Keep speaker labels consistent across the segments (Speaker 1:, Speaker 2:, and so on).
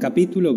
Speaker 1: Capítulo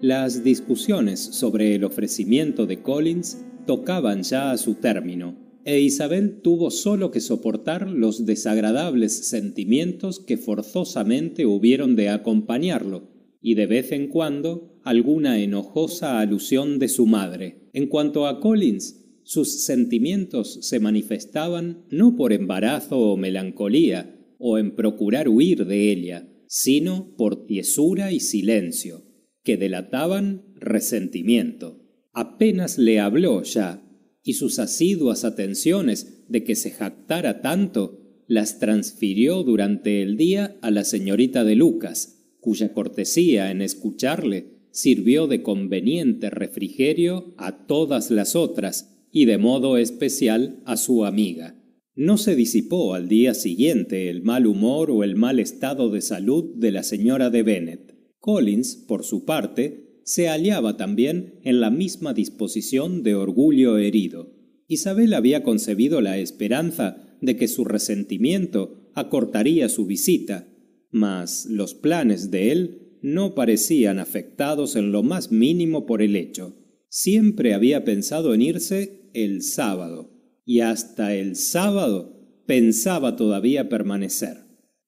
Speaker 1: Las discusiones sobre el ofrecimiento de Collins tocaban ya a su término, e Isabel tuvo solo que soportar los desagradables sentimientos que forzosamente hubieron de acompañarlo, y de vez en cuando alguna enojosa alusión de su madre. En cuanto a Collins, sus sentimientos se manifestaban no por embarazo o melancolía, o en procurar huir de ella, sino por tiesura y silencio, que delataban resentimiento. Apenas le habló ya, y sus asiduas atenciones de que se jactara tanto las transfirió durante el día a la señorita de Lucas, cuya cortesía en escucharle sirvió de conveniente refrigerio a todas las otras y de modo especial a su amiga. No se disipó al día siguiente el mal humor o el mal estado de salud de la señora de Bennet. Collins, por su parte, se hallaba también en la misma disposición de orgullo herido. Isabel había concebido la esperanza de que su resentimiento acortaría su visita, mas los planes de él no parecían afectados en lo más mínimo por el hecho. Siempre había pensado en irse el sábado, y hasta el sábado pensaba todavía permanecer.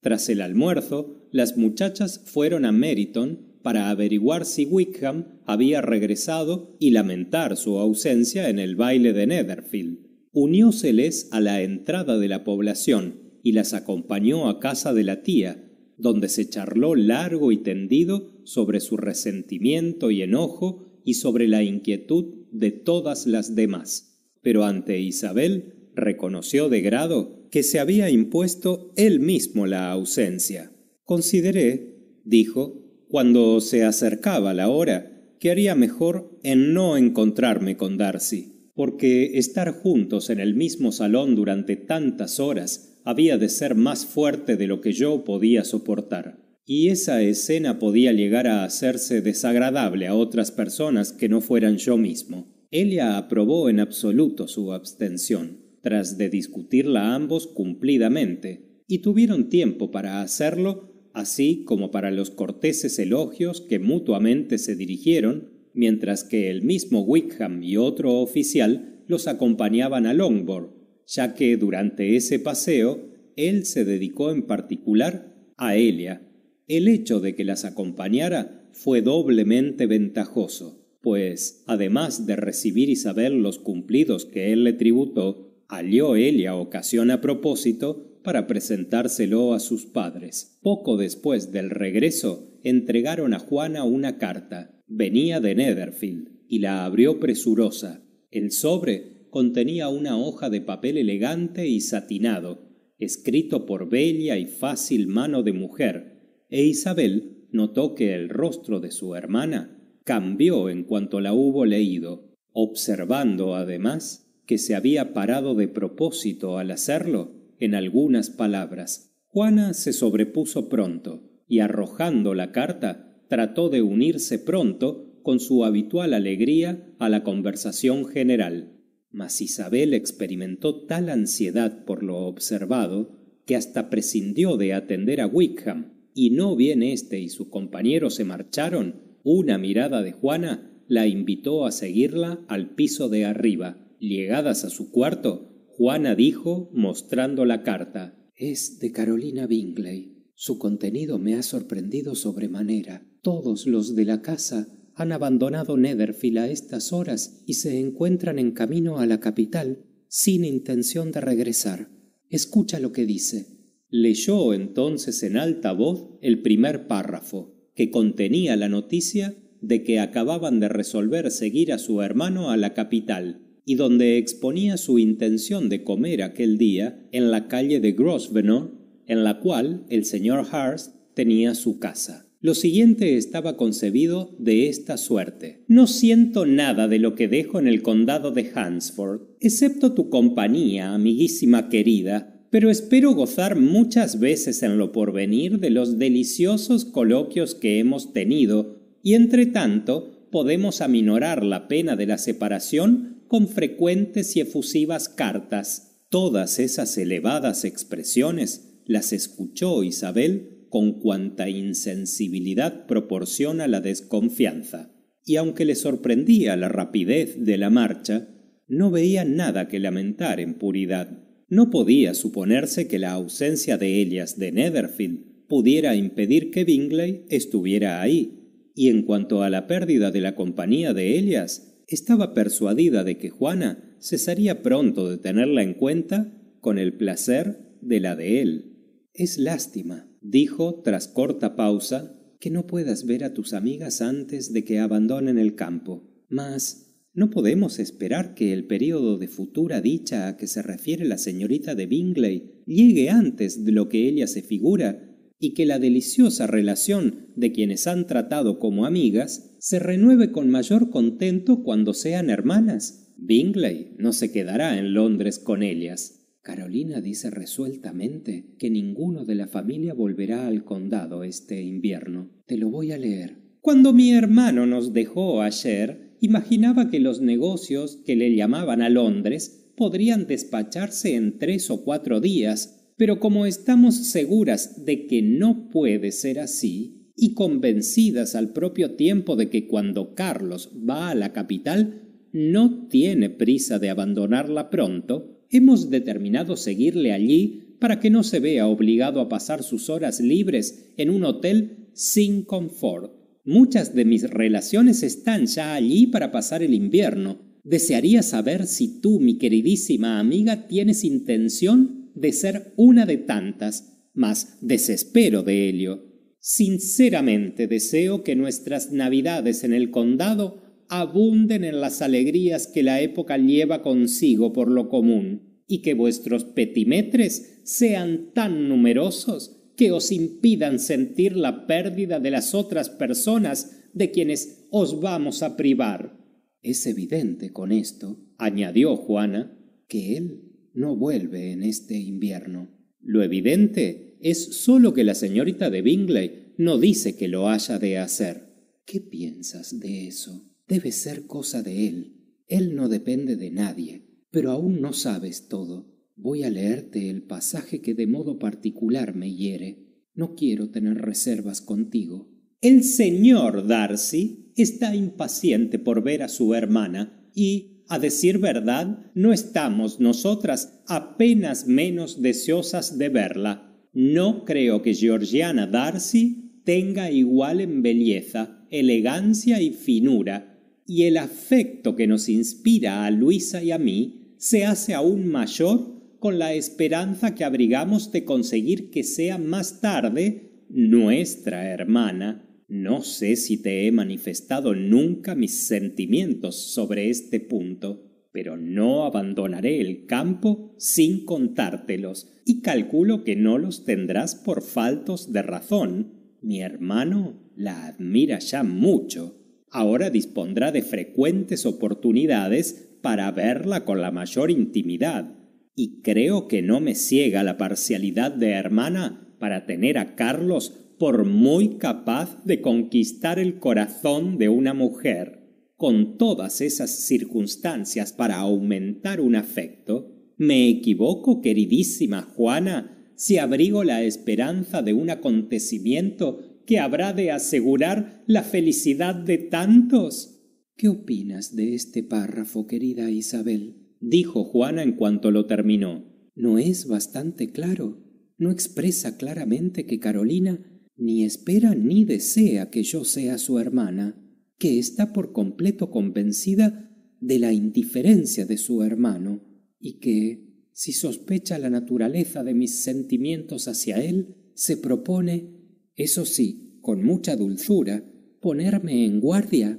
Speaker 1: Tras el almuerzo, las muchachas fueron a Meriton para averiguar si Wickham había regresado y lamentar su ausencia en el baile de Netherfield. Unióseles a la entrada de la población y las acompañó a casa de la tía, donde se charló largo y tendido sobre su resentimiento y enojo y sobre la inquietud de todas las demás. Pero ante Isabel reconoció de grado que se había impuesto él mismo la ausencia. Consideré, dijo, cuando se acercaba la hora, que haría mejor en no encontrarme con Darcy, porque estar juntos en el mismo salón durante tantas horas había de ser más fuerte de lo que yo podía soportar, y esa escena podía llegar a hacerse desagradable a otras personas que no fueran yo mismo. Elia aprobó en absoluto su abstención, tras de discutirla ambos cumplidamente, y tuvieron tiempo para hacerlo, así como para los corteses elogios que mutuamente se dirigieron, mientras que el mismo Wickham y otro oficial los acompañaban a Longbourn, ya que durante ese paseo él se dedicó en particular a Elia. El hecho de que las acompañara fue doblemente ventajoso, pues además de recibir Isabel los cumplidos que él le tributó, halló Elia ocasión a propósito para presentárselo a sus padres. Poco después del regreso, entregaron a Juana una carta. Venía de Netherfield y la abrió presurosa. El sobre contenía una hoja de papel elegante y satinado, escrito por bella y fácil mano de mujer, e Isabel notó que el rostro de su hermana cambió en cuanto la hubo leído, observando además que se había parado de propósito al hacerlo en algunas palabras. Juana se sobrepuso pronto y arrojando la carta trató de unirse pronto con su habitual alegría a la conversación general. Mas Isabel experimentó tal ansiedad por lo observado que hasta prescindió de atender a Wickham, y no bien éste y su compañero se marcharon, una mirada de Juana la invitó a seguirla al piso de arriba. Llegadas a su cuarto, Juana dijo, mostrando la carta Es de Carolina Bingley. Su contenido me ha sorprendido sobremanera. Todos los de la casa han abandonado Netherfield a estas horas y se encuentran en camino a la capital sin intención de regresar. Escucha lo que dice. Leyó entonces en alta voz el primer párrafo, que contenía la noticia de que acababan de resolver seguir a su hermano a la capital, y donde exponía su intención de comer aquel día en la calle de Grosvenor, en la cual el señor Hurst tenía su casa. Lo siguiente estaba concebido de esta suerte. No siento nada de lo que dejo en el condado de Hansford, excepto tu compañía, amiguísima querida, pero espero gozar muchas veces en lo porvenir de los deliciosos coloquios que hemos tenido, y entre tanto podemos aminorar la pena de la separación con frecuentes y efusivas cartas. Todas esas elevadas expresiones las escuchó Isabel con cuanta insensibilidad proporciona la desconfianza, y aunque le sorprendía la rapidez de la marcha, no veía nada que lamentar en puridad. No podía suponerse que la ausencia de Elias de Netherfield pudiera impedir que Bingley estuviera ahí, y en cuanto a la pérdida de la compañía de ellas, estaba persuadida de que Juana cesaría pronto de tenerla en cuenta con el placer de la de él. Es lástima, Dijo, tras corta pausa, que no puedas ver a tus amigas antes de que abandonen el campo. Mas, ¿no podemos esperar que el período de futura dicha a que se refiere la señorita de Bingley llegue antes de lo que ella se figura y que la deliciosa relación de quienes han tratado como amigas se renueve con mayor contento cuando sean hermanas. Bingley no se quedará en Londres con ellas. Carolina dice resueltamente que ninguno de la familia volverá al condado este invierno. Te lo voy a leer. Cuando mi hermano nos dejó ayer, imaginaba que los negocios que le llamaban a Londres podrían despacharse en tres o cuatro días, pero como estamos seguras de que no puede ser así, y convencidas al propio tiempo de que cuando Carlos va a la capital no tiene prisa de abandonarla pronto, hemos determinado seguirle allí para que no se vea obligado a pasar sus horas libres en un hotel sin confort. Muchas de mis relaciones están ya allí para pasar el invierno. Desearía saber si tú, mi queridísima amiga, tienes intención de ser una de tantas, mas desespero de ello. Sinceramente deseo que nuestras navidades en el condado abunden en las alegrías que la época lleva consigo por lo común, y que vuestros petimetres sean tan numerosos que os impidan sentir la pérdida de las otras personas de quienes os vamos a privar. Es evidente con esto, añadió Juana, que él no vuelve en este invierno. Lo evidente es sólo que la señorita de Bingley no dice que lo haya de hacer. ¿Qué piensas de eso? debe ser cosa de él. Él no depende de nadie. Pero aún no sabes todo. Voy a leerte el pasaje que de modo particular me hiere. No quiero tener reservas contigo. El señor Darcy está impaciente por ver a su hermana y, a decir verdad, no estamos nosotras apenas menos deseosas de verla. No creo que Georgiana Darcy tenga igual en belleza, elegancia y finura y el afecto que nos inspira a Luisa y a mí se hace aún mayor con la esperanza que abrigamos de conseguir que sea más tarde nuestra hermana. No sé si te he manifestado nunca mis sentimientos sobre este punto, pero no abandonaré el campo sin contártelos, y calculo que no los tendrás por faltos de razón. Mi hermano la admira ya mucho ahora dispondrá de frecuentes oportunidades para verla con la mayor intimidad, y creo que no me ciega la parcialidad de hermana para tener a Carlos por muy capaz de conquistar el corazón de una mujer. Con todas esas circunstancias para aumentar un afecto, me equivoco, queridísima Juana, si abrigo la esperanza de un acontecimiento habrá de asegurar la felicidad de tantos. ¿Qué opinas de este párrafo, querida Isabel? dijo Juana en cuanto lo terminó. No es bastante claro. No expresa claramente que Carolina ni espera ni desea que yo sea su hermana, que está por completo convencida de la indiferencia de su hermano, y que, si sospecha la naturaleza de mis sentimientos hacia él, se propone eso sí, con mucha dulzura, ponerme en guardia.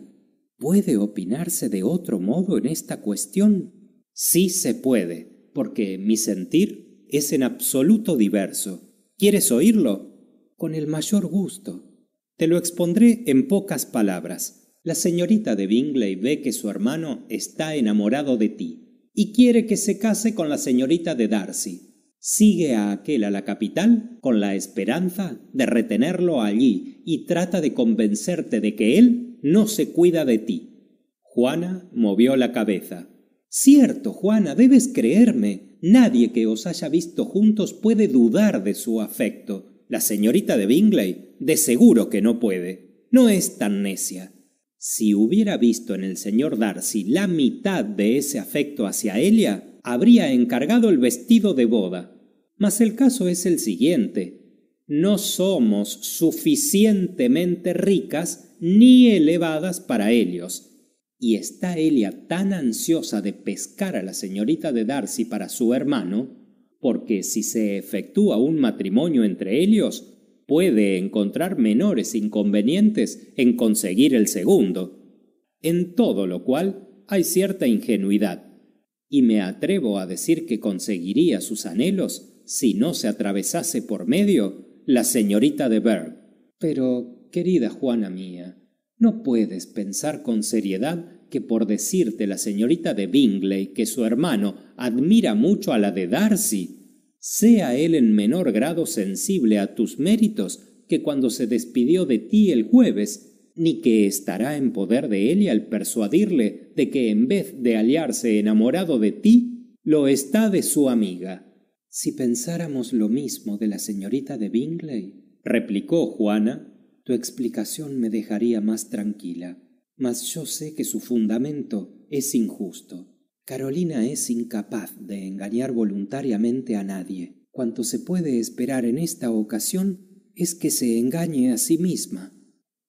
Speaker 1: ¿Puede opinarse de otro modo en esta cuestión? Sí se puede, porque mi sentir es en absoluto diverso. ¿Quieres oírlo? Con el mayor gusto. Te lo expondré en pocas palabras. La señorita de Bingley ve que su hermano está enamorado de ti y quiere que se case con la señorita de Darcy. Sigue a aquel a la capital con la esperanza de retenerlo allí y trata de convencerte de que él no se cuida de ti. Juana movió la cabeza. Cierto, Juana, debes creerme. Nadie que os haya visto juntos puede dudar de su afecto. La señorita de Bingley, de seguro que no puede. No es tan necia. Si hubiera visto en el señor Darcy la mitad de ese afecto hacia Elia, habría encargado el vestido de boda. Mas el caso es el siguiente. No somos suficientemente ricas ni elevadas para ellos. Y está Elia tan ansiosa de pescar a la señorita de Darcy para su hermano, porque si se efectúa un matrimonio entre ellos, puede encontrar menores inconvenientes en conseguir el segundo. En todo lo cual hay cierta ingenuidad, y me atrevo a decir que conseguiría sus anhelos si no se atravesase por medio la señorita de Berg. Pero, querida Juana mía, no puedes pensar con seriedad que por decirte la señorita de Bingley que su hermano admira mucho a la de Darcy, sea él en menor grado sensible a tus méritos que cuando se despidió de ti el jueves, ni que estará en poder de él al persuadirle de que en vez de hallarse enamorado de ti, lo está de su amiga. Si pensáramos lo mismo de la señorita de Bingley, replicó Juana, tu explicación me dejaría más tranquila. Mas yo sé que su fundamento es injusto. Carolina es incapaz de engañar voluntariamente a nadie. Cuanto se puede esperar en esta ocasión es que se engañe a sí misma.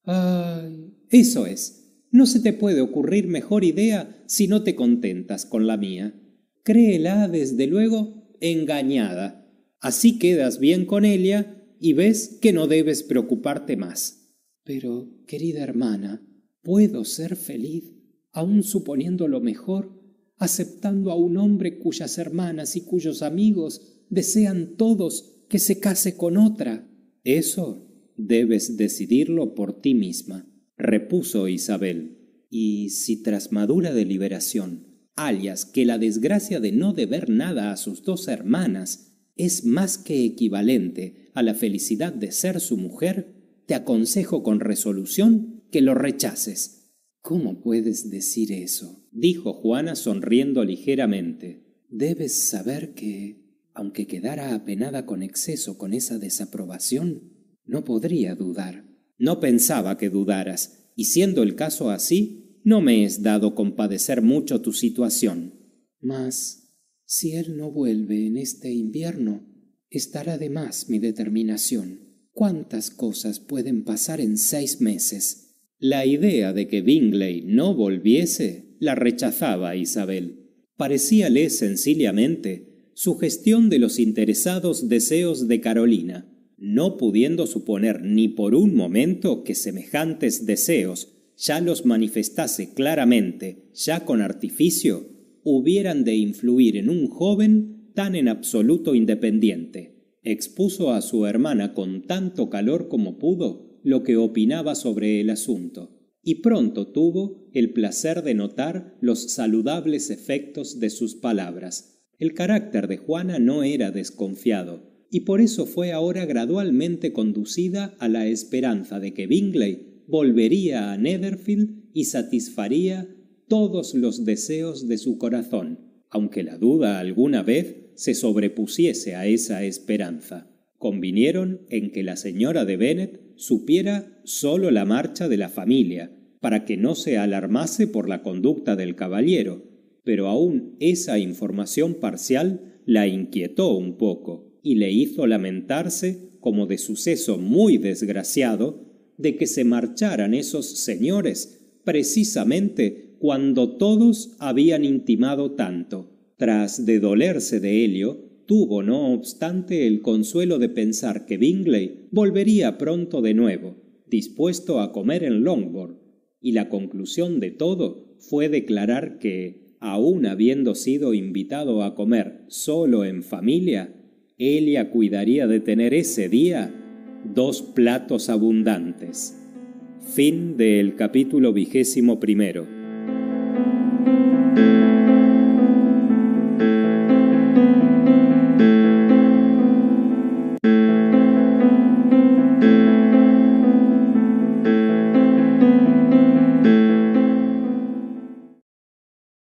Speaker 1: Ay, eso es. No se te puede ocurrir mejor idea si no te contentas con la mía. Créela, desde luego, engañada. Así quedas bien con ella y ves que no debes preocuparte más. Pero, querida hermana, puedo ser feliz, aun suponiendo lo mejor, aceptando a un hombre cuyas hermanas y cuyos amigos desean todos que se case con otra. Eso debes decidirlo por ti misma, repuso Isabel. Y si tras madura deliberación alias que la desgracia de no deber nada a sus dos hermanas es más que equivalente a la felicidad de ser su mujer, te aconsejo con resolución que lo rechaces. ¿Cómo puedes decir eso? dijo Juana sonriendo ligeramente. Debes saber que, aunque quedara apenada con exceso con esa desaprobación, no podría dudar. No pensaba que dudaras, y siendo el caso así, no me es dado compadecer mucho tu situación. Mas, si él no vuelve en este invierno, estará de más mi determinación. ¿Cuántas cosas pueden pasar en seis meses? La idea de que Bingley no volviese la rechazaba Isabel. Parecíale sencillamente su gestión de los interesados deseos de Carolina, no pudiendo suponer ni por un momento que semejantes deseos ya los manifestase claramente, ya con artificio, hubieran de influir en un joven tan en absoluto independiente. Expuso a su hermana con tanto calor como pudo lo que opinaba sobre el asunto, y pronto tuvo el placer de notar los saludables efectos de sus palabras. El carácter de Juana no era desconfiado, y por eso fue ahora gradualmente conducida a la esperanza de que Bingley volvería a Netherfield y satisfaría todos los deseos de su corazón, aunque la duda alguna vez se sobrepusiese a esa esperanza. Convinieron en que la señora de Bennet supiera sólo la marcha de la familia, para que no se alarmase por la conducta del caballero, pero aún esa información parcial la inquietó un poco y le hizo lamentarse como de suceso muy desgraciado de que se marcharan esos señores precisamente cuando todos habían intimado tanto. Tras de dolerse de Helio, tuvo no obstante el consuelo de pensar que Bingley volvería pronto de nuevo, dispuesto a comer en Longbourn, y la conclusión de todo fue declarar que, aun habiendo sido invitado a comer solo en familia, Elia cuidaría de tener ese día dos platos abundantes. Fin del capítulo vigésimo primero.